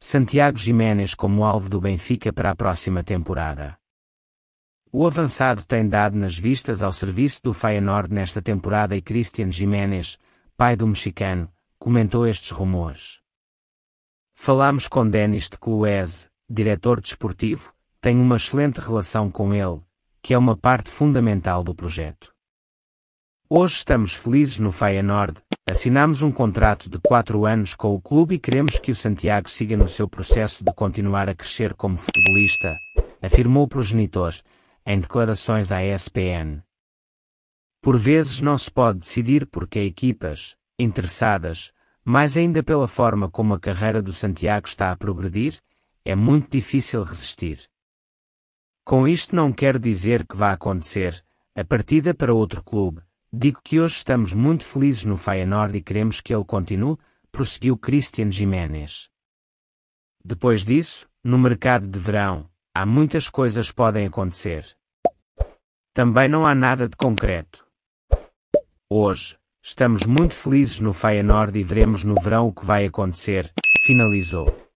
Santiago Jiménez como alvo do Benfica para a próxima temporada. O avançado tem dado nas vistas ao serviço do Feyenoord nesta temporada e Christian Jiménez, pai do mexicano, comentou estes rumores. Falámos com Denis de Cluese, diretor desportivo, tenho uma excelente relação com ele, que é uma parte fundamental do projeto. Hoje estamos felizes no Feyenoord, Assinamos um contrato de quatro anos com o clube e queremos que o Santiago siga no seu processo de continuar a crescer como futebolista, afirmou o progenitor, em declarações à ESPN. Por vezes não se pode decidir porque equipas, interessadas, mas ainda pela forma como a carreira do Santiago está a progredir, é muito difícil resistir. Com isto não quero dizer que vá acontecer, a partida para outro clube, Digo que hoje estamos muito felizes no Feyenoord e queremos que ele continue, prosseguiu Christian Jiménez. Depois disso, no mercado de verão, há muitas coisas podem acontecer. Também não há nada de concreto. Hoje, estamos muito felizes no Feyenoord e veremos no verão o que vai acontecer, finalizou.